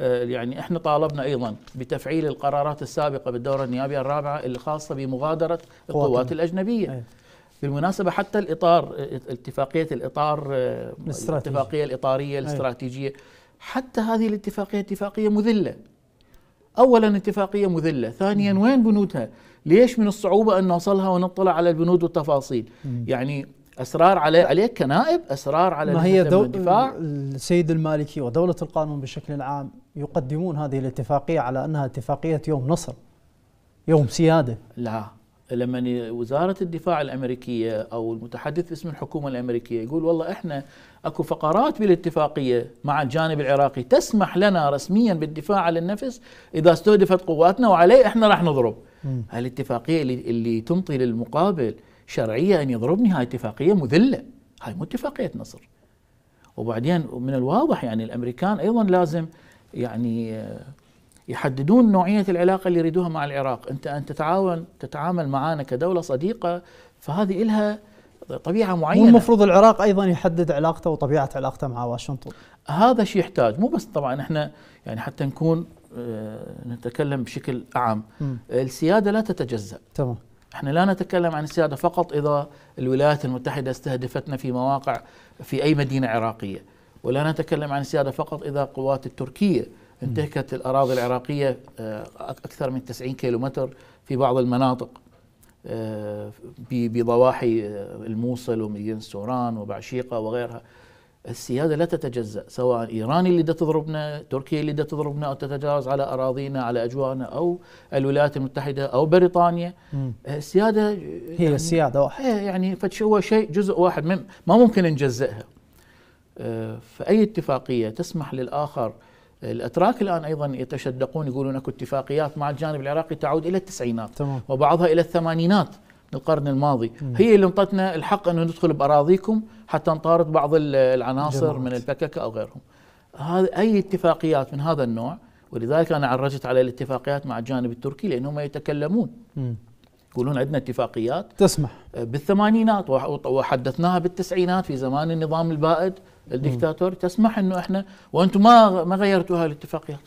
آه، يعني احنا طالبنا ايضا بتفعيل القرارات السابقه بالدوره النيابيه الرابعه الخاصه بمغادره القوات الاجنبيه إيه. بالمناسبه حتى الاطار آه، اتفاقيه الاطار آه، الاتفاقيه الاطاريه إيه. الاستراتيجيه حتى هذه الاتفاقيه اتفاقيه مذله اولا اتفاقيه مذله ثانيا وين بنودها ليش من الصعوبه ان نوصلها ونطلع على البنود والتفاصيل يعني اسرار عليه عليك كنائب اسرار على ما هي دو... الدفاع السيد المالكي ودوله القانون بشكل عام يقدمون هذه الاتفاقيه على انها اتفاقيه يوم نصر يوم سياده لا لما وزاره الدفاع الامريكيه او المتحدث باسم الحكومه الامريكيه يقول والله احنا اكو فقرات بالاتفاقيه مع الجانب العراقي تسمح لنا رسميا بالدفاع عن النفس اذا استهدفت قواتنا وعليه احنا راح نضرب الاتفاقيه اللي, اللي تنطي للمقابل شرعيه ان يضربني هاي اتفاقيه مذله هاي مو اتفاقيه نصر وبعدين من الواضح يعني الامريكان ايضا لازم يعني آه، يحددون نوعيه العلاقه اللي يريدوها مع العراق انت ان تتعاون تتعامل معنا كدوله صديقه فهذه إلها طبيعه معينه والمفروض العراق ايضا يحدد علاقته وطبيعه علاقته مع واشنطن هذا شيء يحتاج مو بس طبعا احنا يعني حتى نكون آه، نتكلم بشكل اعم السياده لا تتجزا تمام احنا لا نتكلم عن السيادة فقط إذا الولايات المتحدة استهدفتنا في مواقع في أي مدينة عراقية ولا نتكلم عن السيادة فقط إذا القوات التركية انتهكت الأراضي العراقية آه، أكثر من 90 كيلومتر في بعض المناطق آه، بضواحي آه، الموصل ومدينة سوران وبعشيقة وغيرها السيادة لا تتجزأ سواء إيران اللي بدها تضربنا تركيا اللي بدها تضربنا أو تتجاوز على أراضينا على أجواءنا أو الولايات المتحدة أو بريطانيا مم. السيادة هي يعني السيادة واحد إيه، يعني هو شيء جزء واحد من ما ممكن نجزئها آه، فأي اتفاقية تسمح للآخر الاتراك الان ايضا يتشدقون يقولون اكو اتفاقيات مع الجانب العراقي تعود الى التسعينات تمام. وبعضها الى الثمانينات القرن الماضي مم. هي اللي انطتنا الحق انه ندخل باراضيكم حتى نطارد بعض العناصر جمعت. من البككه او غيرهم هذه اي اتفاقيات من هذا النوع ولذلك انا عرجت على الاتفاقيات مع الجانب التركي لانهم يتكلمون مم. يقولون عندنا اتفاقيات تسمح آه، بالثمانينات وحدثناها بالتسعينات في زمان النظام البائد الدكتاتوري تسمح انه احنا وانتم ما ما غيرتوا هاي الاتفاقيات